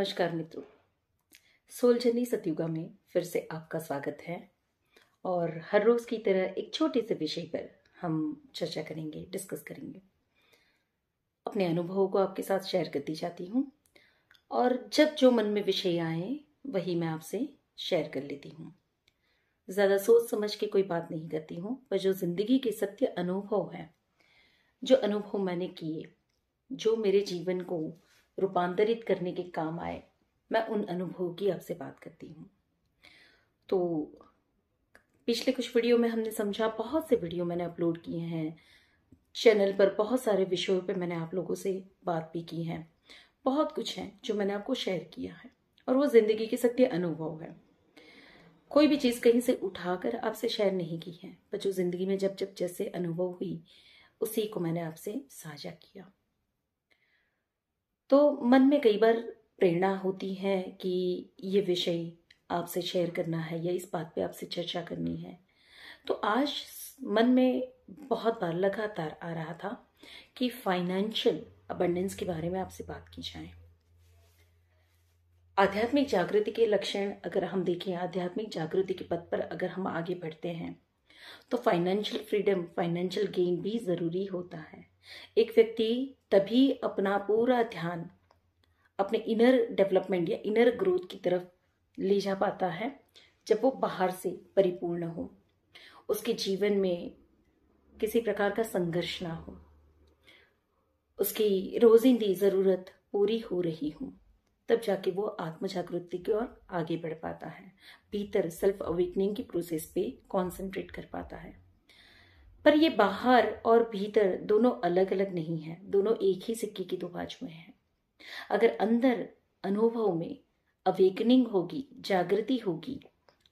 नमस्कार मित्रों सोलजनी सतयुगा में फिर से आपका स्वागत है और हर रोज़ की तरह एक छोटे से विषय पर हम चर्चा करेंगे डिस्कस करेंगे अपने अनुभवों को आपके साथ शेयर करती जाती हूँ और जब जो मन में विषय आए वही मैं आपसे शेयर कर लेती हूँ ज़्यादा सोच समझ के कोई बात नहीं करती हूँ पर जो ज़िंदगी के सत्य अनुभव हैं जो अनुभव मैंने किए जो मेरे जीवन को रूपांतरित करने के काम आए मैं उन अनुभव की आपसे बात करती हूँ तो पिछले कुछ वीडियो में हमने समझा बहुत से वीडियो मैंने अपलोड किए हैं चैनल पर बहुत सारे विषयों पर मैंने आप लोगों से बात भी की है बहुत कुछ है जो मैंने आपको शेयर किया है और वो जिंदगी के सत्य अनुभव है कोई भी चीज़ कहीं से उठाकर आपसे शेयर नहीं की है पर जो जिंदगी में जब जब जैसे अनुभव हुई उसी को मैंने आपसे साझा किया तो मन में कई बार प्रेरणा होती है कि ये विषय आपसे शेयर करना है या इस बात पे आपसे चर्चा करनी है तो आज मन में बहुत बार लगातार आ रहा था कि फाइनेंशियल अबंडेंस के बारे में आपसे बात की जाए आध्यात्मिक जागृति के लक्षण अगर हम देखें आध्यात्मिक जागृति के पद पर अगर हम आगे बढ़ते हैं तो फाइनेंशियल फ्रीडम फाइनेंशियल गेन भी ज़रूरी होता है एक व्यक्ति तभी अपना पूरा ध्यान अपने इनर डेवलपमेंट या इनर ग्रोथ की तरफ ले जा पाता है जब वो बाहर से परिपूर्ण हो उसके जीवन में किसी प्रकार का संघर्ष ना हो उसकी रोजिंदी ज़रूरत पूरी हो रही हो तब जाके वो आत्म जागृति की ओर आगे बढ़ पाता है भीतर सेल्फ अवेकनिंग की प्रोसेस पे कंसंट्रेट कर पाता है पर ये बाहर और भीतर दोनों अलग अलग नहीं है दोनों एक ही सिक्के की दो बाजुएं हैं अगर अंदर अनुभव में अवेकनिंग होगी जागृति होगी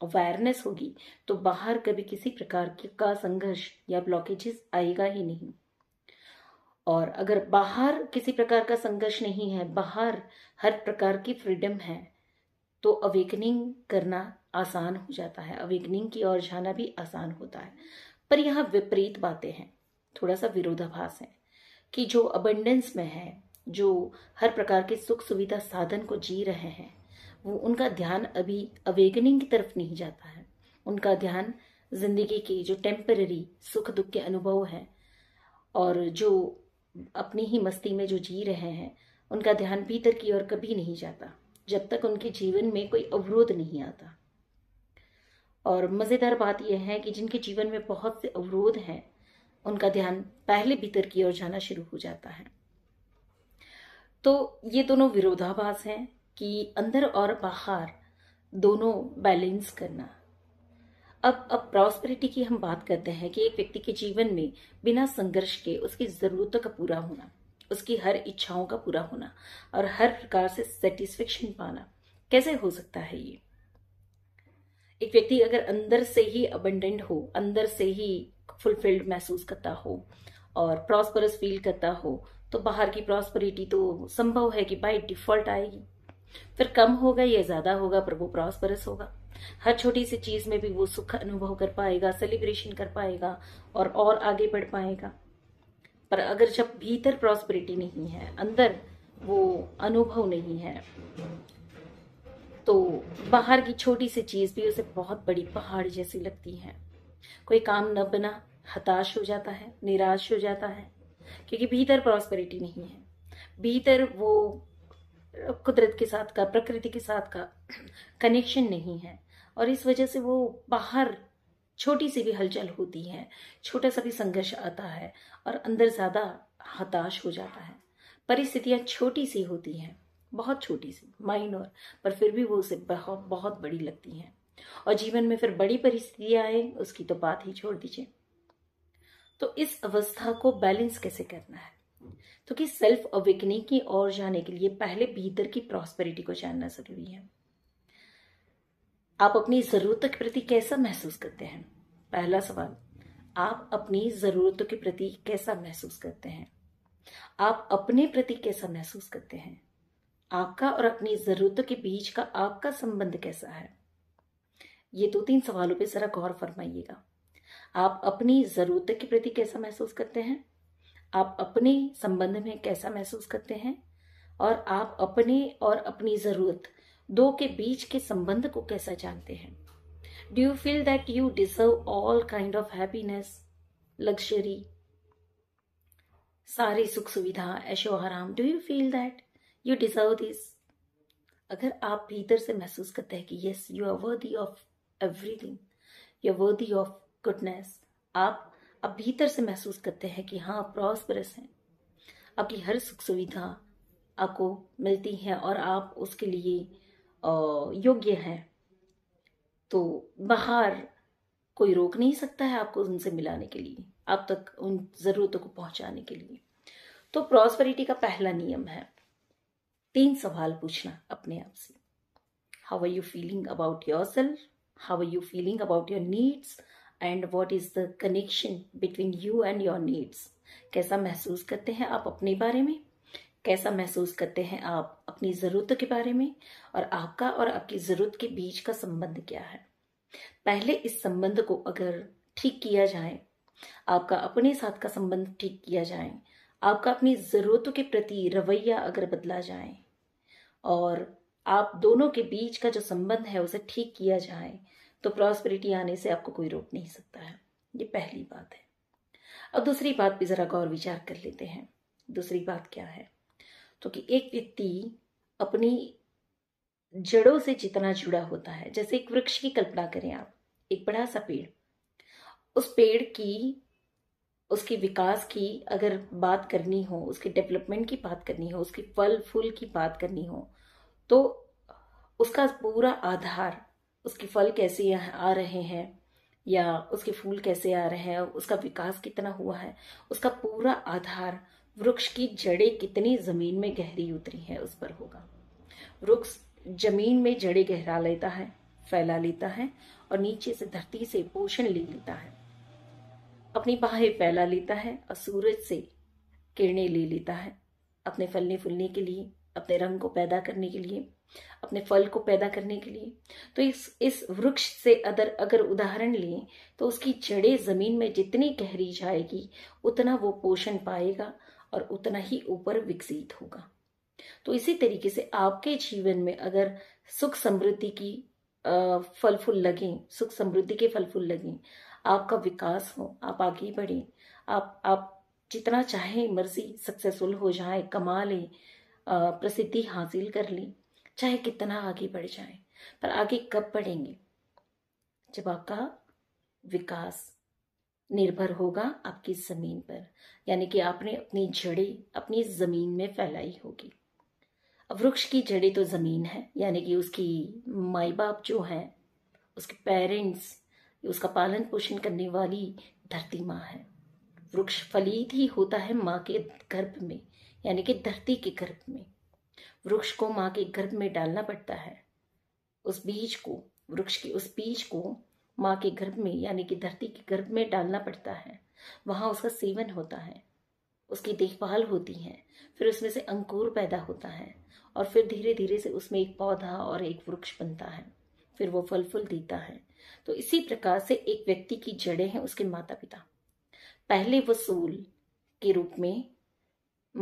अवेयरनेस होगी तो बाहर कभी किसी प्रकार का संघर्ष या ब्लॉकेजेस आएगा ही नहीं और अगर बाहर किसी प्रकार का संघर्ष नहीं है बाहर हर प्रकार की फ्रीडम है तो अवेकनिंग करना आसान हो जाता है अवेकनिंग की ओर जाना भी आसान होता है पर यहाँ विपरीत बातें हैं थोड़ा सा विरोधाभास है कि जो अबंडेंस में है जो हर प्रकार के सुख सुविधा साधन को जी रहे हैं वो उनका ध्यान अभी अवेगनिंग की तरफ नहीं जाता है उनका ध्यान जिंदगी की जो टेम्पररी सुख दुख के अनुभव हैं और जो अपनी ही मस्ती में जो जी रहे हैं उनका ध्यान भीतर की ओर कभी नहीं जाता जब तक उनके जीवन में कोई अवरोध नहीं आता और मज़ेदार बात यह है कि जिनके जीवन में बहुत से अवरोध हैं उनका ध्यान पहले भीतर की ओर जाना शुरू हो जाता है तो ये दोनों विरोधाभास हैं कि अंदर और बाहर दोनों बैलेंस करना अब अब प्रॉस्पेरिटी की हम बात करते हैं कि एक व्यक्ति के जीवन में बिना संघर्ष के उसकी ज़रूरतों का पूरा होना उसकी हर इच्छाओं का पूरा होना और हर प्रकार से सेटिस्फेक्शन पाना कैसे हो सकता है ये एक व्यक्ति अगर अंदर से ही अबंडेंट हो अंदर से ही फुलफिल्ड महसूस करता हो और प्रॉस्परस फील करता हो तो बाहर की प्रॉस्परिटी तो संभव है कि बाई डिफॉल्ट आएगी फिर कम होगा या ज्यादा होगा पर वो प्रॉस्परस होगा हर छोटी सी चीज में भी वो सुख अनुभव कर पाएगा सेलिब्रेशन कर पाएगा और और आगे बढ़ पाएगा पर अगर जब भीतर प्रॉस्परिटी नहीं है अंदर वो अनुभव नहीं है बाहर की छोटी सी चीज भी उसे बहुत बड़ी पहाड़ जैसी लगती है कोई काम न बना हताश हो जाता है निराश हो जाता है क्योंकि भीतर प्रॉस्पेरिटी नहीं है भीतर वो कुदरत के साथ का प्रकृति के साथ का कनेक्शन नहीं है और इस वजह से वो बाहर छोटी सी भी हलचल होती है छोटा सा भी संघर्ष आता है और अंदर ज़्यादा हताश हो जाता है परिस्थितियाँ छोटी सी होती हैं बहुत छोटी सी माइनर पर फिर भी वो उसे बहुत बहुत बड़ी लगती हैं और जीवन में फिर बड़ी परिस्थितियां आए उसकी तो बात ही छोड़ दीजिए तो इस अवस्था को बैलेंस कैसे करना है तो कि सेल्फ अवेकनिंग की ओर जाने के लिए पहले भीतर की प्रॉस्पेरिटी को जानना जरूरी है आप अपनी जरूरतों के प्रति कैसा महसूस करते हैं पहला सवाल आप अपनी जरूरतों के प्रति कैसा महसूस करते हैं आप अपने प्रति कैसा महसूस करते हैं आपका और अपनी ज़रूरतों के बीच का आपका संबंध कैसा है ये दो तीन सवालों पे ज़रा गौर फरमाइएगा आप अपनी ज़रूरतों के प्रति कैसा महसूस करते हैं आप अपने संबंध में कैसा महसूस करते हैं और आप अपने और अपनी ज़रूरत दो के बीच के संबंध को कैसा जानते हैं do you feel that you deserve all kind of happiness luxury सारी सुख सुविधा ऐशो आराम do you feel that you deserve this अगर आप भीतर से महसूस करते हैं कि yes you are worthy of everything you are worthy of goodness आप अब भीतर से महसूस करते हैं कि हाँ प्रॉस्परस हैं आपकी हर सुख सुविधा आपको मिलती है और आप उसके लिए योग्य हैं तो बाहर कोई रोक नहीं सकता है आपको उनसे मिलाने के लिए आप तक उन ज़रूरतों को पहुंचाने के लिए तो प्रॉस्परिटी का पहला नियम है तीन सवाल पूछना अपने आप से how are you feeling about yourself how are you feeling about your needs and what is the connection between you and your needs कैसा महसूस करते हैं आप अपने बारे में कैसा महसूस करते हैं आप अपनी जरूरत के बारे में और आपका और आपकी ज़रूरत के बीच का संबंध क्या है पहले इस संबंध को अगर ठीक किया जाए आपका अपने साथ का संबंध ठीक किया जाए आपका अपनी ज़रूरतों के प्रति रवैया अगर बदला जाए और आप दोनों के बीच का जो संबंध है उसे ठीक किया जाए तो प्रॉस्पेरिटी आने से आपको कोई रोक नहीं सकता है ये पहली बात है अब दूसरी बात भी ज़रा गौर विचार कर लेते हैं दूसरी बात क्या है तो कि एक व्यक्ति अपनी जड़ों से जितना जुड़ा होता है जैसे एक वृक्ष की कल्पना करें आप एक बड़ा सा पेड़ उस पेड़ की उसके विकास की अगर बात करनी हो उसके डेवलपमेंट की बात करनी हो उसके फल फूल की बात करनी हो तो उसका पूरा आधार उसके फल कैसे आ रहे हैं या उसके फूल कैसे आ रहे हैं उसका विकास कितना हुआ है उसका पूरा आधार वृक्ष की जड़ें कितनी जमीन में गहरी उतरी है उस पर होगा वृक्ष जमीन में जड़ें गहरा लेता है फैला लेता है और नीचे से धरती से पोषण ले लेता है अपनी बाहें फैला लेता है और सूरज से किरणें ले लेता है अपने फलने फूलने के लिए अपने रंग को पैदा करने के लिए अपने फल को पैदा करने के लिए तो इस इस वृक्ष से अदर अगर उदाहरण लें तो उसकी जड़ें जमीन में जितनी गहरी जाएगी उतना वो पोषण पाएगा और उतना ही ऊपर विकसित होगा तो इसी तरीके से आपके जीवन में अगर सुख समृद्धि की फल फूल लगें सुख समृद्धि के फल फूल लगें आपका विकास हो आप आगे बढ़े आप आप जितना चाहे मर्जी सक्सेसफुल हो जाए कमा ले प्रसिद्धि हासिल कर ले चाहे कितना आगे बढ़ जाए पर आगे कब बढ़ेंगे जब आपका विकास निर्भर होगा आपकी ज़मीन पर यानी कि आपने अपनी जड़ें अपनी ज़मीन में फैलाई होगी वृक्ष की जड़ें तो ज़मीन है यानी कि उसकी माई बाप जो हैं उसके पेरेंट्स उसका पालन पोषण करने वाली धरती माँ है वृक्ष फलित ही होता है माँ के गर्भ में यानी कि धरती के गर्भ में वृक्ष को माँ के गर्भ में डालना पड़ता है उस बीज को वृक्ष के उस बीज को माँ के गर्भ में यानी कि धरती के गर्भ में डालना पड़ता है वहाँ उसका सेवन होता है उसकी देखभाल होती है फिर उसमें से अंकुर पैदा होता है और फिर धीरे धीरे से उसमें एक पौधा और एक वृक्ष बनता है फिर वो फल फूल देता है तो इसी प्रकार से एक व्यक्ति की जड़ें हैं उसके माता पिता पहले वसूल सूल के रूप में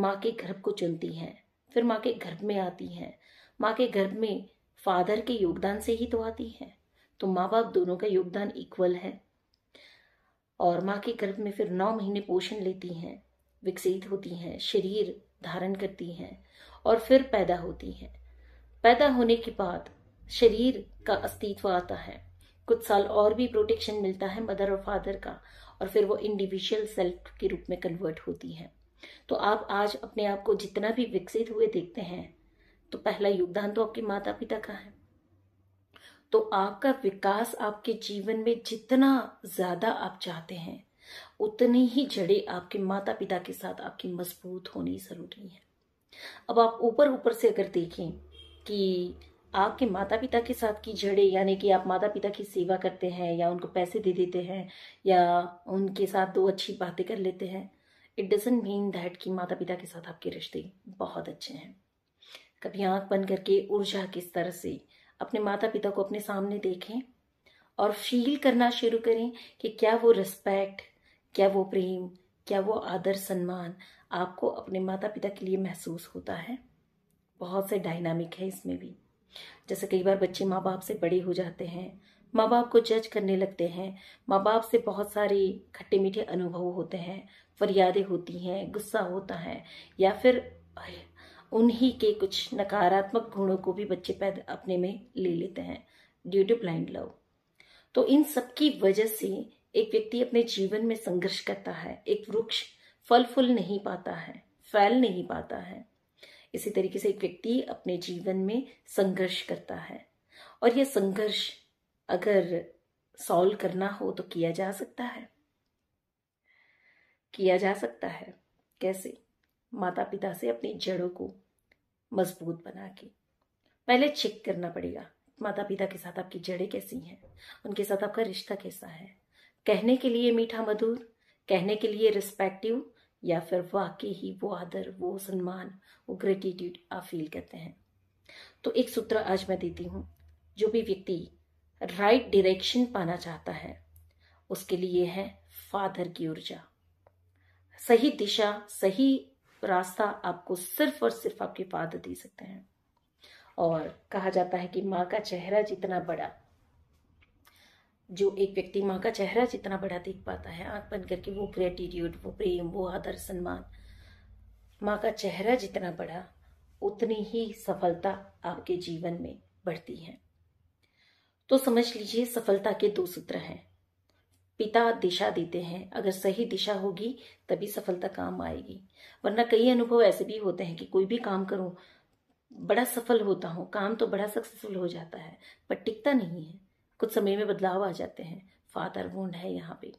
माँ के गर्भ को चुनती हैं फिर माँ के गर्भ में आती हैं माँ के गर्भ में फादर के योगदान से ही तो आती हैं तो माँ बाप दोनों का योगदान इक्वल है और माँ के गर्भ में फिर नौ महीने पोषण लेती हैं विकसित होती हैं शरीर धारण करती हैं और फिर पैदा होती हैं पैदा होने के बाद शरीर का अस्तित्व आता है कुछ साल और भी प्रोटेक्शन मिलता है मदर और फादर का और फिर वो इंडिविजुअल सेल्फ के रूप में कन्वर्ट होती है तो आप आज अपने आप को जितना भी विकसित हुए देखते हैं तो पहला योगदान तो आपके माता पिता का है तो आपका विकास आपके जीवन में जितना ज्यादा आप चाहते हैं उतनी ही जड़े आपके माता पिता के साथ आपकी मजबूत होनी जरूरी है अब आप ऊपर ऊपर से अगर देखें कि आपके माता पिता के साथ की जड़े यानी कि आप माता पिता की सेवा करते हैं या उनको पैसे दे देते हैं या उनके साथ दो अच्छी बातें कर लेते हैं इट डजेंट मीन दैट कि माता पिता के साथ आपके रिश्ते बहुत अच्छे हैं कभी आंख बंद करके ऊर्जा किस तरह से अपने माता पिता को अपने सामने देखें और फील करना शुरू करें कि क्या वो रिस्पेक्ट क्या वो प्रेम क्या वो आदर सम्मान आपको अपने माता पिता के लिए महसूस होता है बहुत से डायनामिक है इसमें भी जैसे कई बार बच्चे माँ बाप से बड़े हो जाते हैं माँ बाप को जज करने लगते हैं माँ बाप से बहुत सारे खट्टे मीठे अनुभव होते हैं फरियादें होती हैं गुस्सा होता है या फिर उन्हीं के कुछ नकारात्मक गुणों को भी बच्चे पैदा अपने में ले लेते हैं ड्यू टू ब्लाइंड लव तो इन सब की वजह से एक व्यक्ति अपने जीवन में संघर्ष करता है एक वृक्ष फल फूल नहीं पाता है फैल नहीं पाता है इसी तरीके से एक व्यक्ति अपने जीवन में संघर्ष करता है और यह संघर्ष अगर सॉल्व करना हो तो किया जा सकता है किया जा सकता है कैसे माता पिता से अपनी जड़ों को मजबूत बना के पहले चेक करना पड़ेगा माता पिता के साथ आपकी जड़ें कैसी हैं उनके साथ आपका रिश्ता कैसा है कहने के लिए मीठा मधुर कहने के लिए रिस्पेक्टिव या फिर वाकई ही वो आदर वो सम्मान वो ग्रेटिट्यूड आप फील करते हैं तो एक सूत्र आज मैं देती हूँ जो भी व्यक्ति राइट डायरेक्शन पाना चाहता है उसके लिए है फादर की ऊर्जा सही दिशा सही रास्ता आपको सिर्फ और सिर्फ आपके फादर दे सकते हैं और कहा जाता है कि माँ का चेहरा जितना बड़ा जो एक व्यक्ति माँ का चेहरा जितना बड़ा देख पाता है आंख बंद करके वो ग्रेटिट्यूड वो प्रेम वो आदर सम्मान माँ का चेहरा जितना बड़ा उतनी ही सफलता आपके जीवन में बढ़ती है तो समझ लीजिए सफलता के दो सूत्र हैं पिता दिशा देते हैं अगर सही दिशा होगी तभी सफलता काम आएगी वरना कई अनुभव ऐसे भी होते हैं कि कोई भी काम करूं बड़ा सफल होता हूं काम तो बड़ा सक्सेसफुल हो जाता है पर टिकता नहीं है कुछ समय में बदलाव आ जाते हैं फादर वुंड है यहाँ पे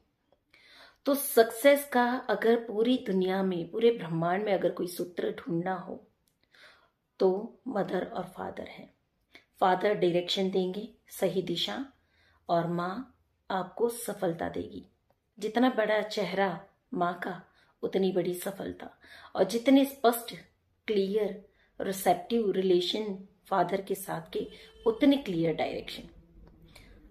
तो सक्सेस का अगर पूरी दुनिया में पूरे ब्रह्मांड में अगर कोई सूत्र ढूंढना हो तो मदर और फादर है फादर डायरेक्शन देंगे सही दिशा और माँ आपको सफलता देगी जितना बड़ा चेहरा माँ का उतनी बड़ी सफलता और जितने स्पष्ट क्लियर रिसेप्टिव रिलेशन फादर के साथ के उतने क्लियर डायरेक्शन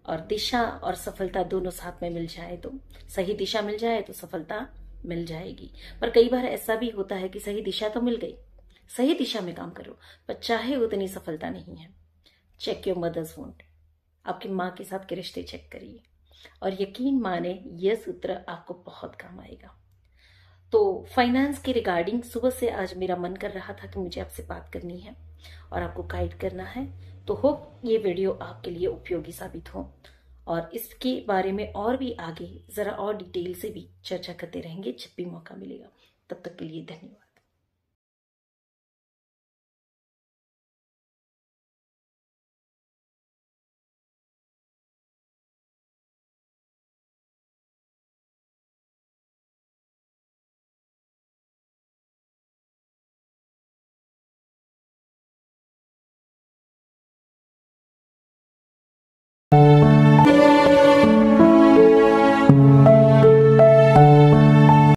और दिशा और सफलता दोनों साथ में मिल जाए तो सही दिशा मिल जाए तो सफलता मिल जाएगी पर कई बार ऐसा भी होता है कि सही दिशा तो मिल गई सही दिशा में काम करो पर चाहे उतनी सफलता नहीं है चेक योर मदर्स वोट आपकी माँ के साथ के रिश्ते चेक करिए और यकीन माने यह सूत्र आपको बहुत काम आएगा तो फाइनेंस के रिगार्डिंग सुबह से आज मेरा मन कर रहा था कि मुझे आपसे बात करनी है और आपको गाइड करना है तो होप ये वीडियो आपके लिए उपयोगी साबित हो और इसके बारे में और भी आगे ज़रा और डिटेल से भी चर्चा करते रहेंगे जब भी मौका मिलेगा तब तक के लिए धन्यवाद